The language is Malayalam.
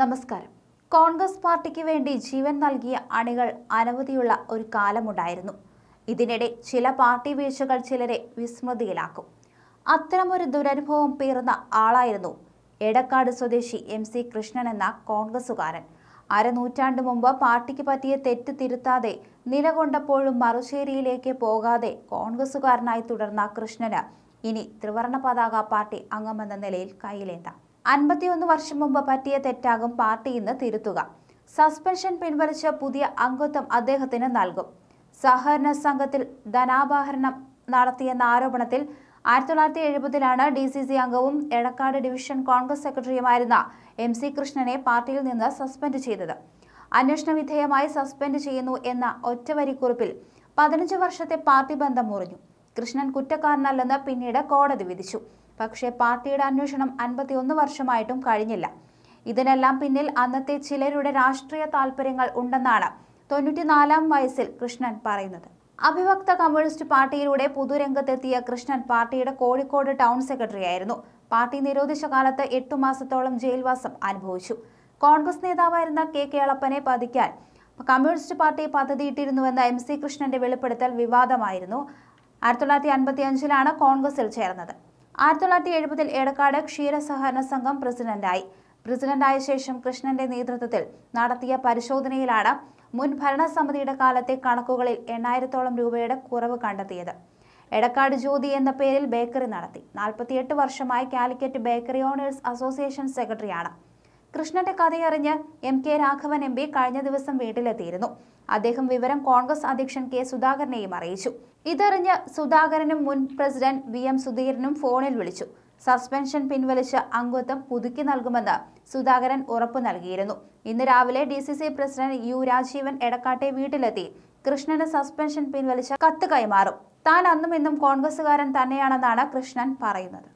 നമസ്കാരം കോൺഗ്രസ് പാർട്ടിക്ക് വേണ്ടി ജീവൻ നൽകിയ അണികൾ അനവധിയുള്ള ഒരു കാലമുണ്ടായിരുന്നു ഇതിനിടെ ചില പാർട്ടി വീഴ്ചകൾ ചിലരെ വിസ്മൃതിയിലാക്കും അത്തരമൊരു ദുരനുഭവം പേറുന്ന ആളായിരുന്നു എടക്കാട് സ്വദേശി എം സി കൃഷ്ണൻ എന്ന കോൺഗ്രസുകാരൻ അരനൂറ്റാണ്ട് മുമ്പ് പാർട്ടിക്ക് പറ്റിയ തെറ്റ് തിരുത്താതെ നിലകൊണ്ടപ്പോഴും മറുശ്ശേരിയിലേക്ക് പോകാതെ കോൺഗ്രസുകാരനായി തുടർന്ന കൃഷ്ണന് ഇനി ത്രിവർണ പതാക പാർട്ടി അംഗമെന്ന നിലയിൽ കയ്യിലേന്താം അൻപത്തിയൊന്ന് വർഷം മുമ്പ് പറ്റിയ തെറ്റാകും പാർട്ടി ഇന്ന് തിരുത്തുക സസ്പെൻഷൻ പിൻവലിച്ച പുതിയ അംഗത്വം അദ്ദേഹത്തിന് നൽകും സഹകരണ സംഘത്തിൽ ധനാപഹരണം നടത്തിയെന്ന ആരോപണത്തിൽ ആയിരത്തി തൊള്ളായിരത്തി എഴുപതിലാണ് ഡി സി സി അംഗവും എടക്കാട് ഡിവിഷൻ കോൺഗ്രസ് സെക്രട്ടറിയുമായിരുന്ന എം സി കൃഷ്ണനെ പാർട്ടിയിൽ നിന്ന് സസ്പെൻഡ് ചെയ്തത് അന്വേഷണ വിധേയമായി സസ്പെൻഡ് ചെയ്യുന്നു എന്ന ഒറ്റവരിക്കുറിപ്പിൽ പതിനഞ്ച് വർഷത്തെ പാർട്ടി ബന്ധം മുറിഞ്ഞു കൃഷ്ണൻ കുറ്റക്കാരനല്ലെന്ന് പിന്നീട് കോടതി വിധിച്ചു പക്ഷേ പാർട്ടിയുടെ അന്വേഷണം അൻപത്തിയൊന്ന് വർഷമായിട്ടും കഴിഞ്ഞില്ല ഇതിനെല്ലാം പിന്നിൽ അന്നത്തെ ചിലരുടെ രാഷ്ട്രീയ താല്പര്യങ്ങൾ ഉണ്ടെന്നാണ് തൊണ്ണൂറ്റിനാലാം വയസ്സിൽ കൃഷ്ണൻ പറയുന്നത് അഭിവക്ത കമ്മ്യൂണിസ്റ്റ് പാർട്ടിയിലൂടെ പുതുരംഗത്തെത്തിയ കൃഷ്ണൻ പാർട്ടിയുടെ കോഴിക്കോട് ടൗൺ സെക്രട്ടറി ആയിരുന്നു പാർട്ടി നിരോധിച്ച കാലത്ത് എട്ടു മാസത്തോളം ജയിൽവാസം അനുഭവിച്ചു കോൺഗ്രസ് നേതാവായിരുന്ന കെ കേളപ്പനെ പതിക്കാൻ കമ്മ്യൂണിസ്റ്റ് പാർട്ടി പദ്ധതിയിട്ടിരുന്നുവെന്ന എം സി കൃഷ്ണന്റെ വെളിപ്പെടുത്തൽ വിവാദമായിരുന്നു ആയിരത്തി തൊള്ളായിരത്തി അൻപത്തി അഞ്ചിലാണ് കോൺഗ്രസിൽ ചേർന്നത് ആയിരത്തി തൊള്ളായിരത്തി എഴുപതിൽ ക്ഷീര സഹകരണ സംഘം പ്രസിഡന്റായി പ്രസിഡന്റായ ശേഷം കൃഷ്ണന്റെ നേതൃത്വത്തിൽ നടത്തിയ പരിശോധനയിലാണ് മുൻ ഭരണസമിതിയുടെ കാലത്തെ കണക്കുകളിൽ എണ്ണായിരത്തോളം രൂപയുടെ കുറവ് കണ്ടെത്തിയത് എടക്കാട് ജ്യോതി എന്ന പേരിൽ ബേക്കറി നടത്തി നാൽപ്പത്തിയെട്ട് വർഷമായി കാലിക്കറ്റ് ബേക്കറി ഓണേഴ്സ് അസോസിയേഷൻ സെക്രട്ടറിയാണ് കൃഷ്ണന്റെ കഥയറിഞ്ഞ് M K Raghavan M P കഴിഞ്ഞ ദിവസം വീട്ടിലെത്തിയിരുന്നു അദ്ദേഹം വിവരം കോൺഗ്രസ് അധ്യക്ഷൻ കെ സുധാകരനെയും അറിയിച്ചു ഇതറിഞ്ഞ് സുധാകരനും മുൻ പ്രസിഡന്റ് വി എം സുധീരനും ഫോണിൽ വിളിച്ചു സസ്പെൻഷൻ പിൻവലിച്ച അംഗത്വം പുതുക്കി നൽകുമെന്ന് സുധാകരൻ ഉറപ്പു നൽകിയിരുന്നു ഇന്ന് രാവിലെ D C C president U Rajeevan എടക്കാട്ടെ വീട്ടിലെത്തി കൃഷ്ണന് സസ്പെൻഷൻ പിൻവലിച്ച കത്ത് കൈമാറും താൻ അന്നും ഇന്നും കോൺഗ്രസുകാരൻ തന്നെയാണെന്നാണ് കൃഷ്ണൻ പറയുന്നത്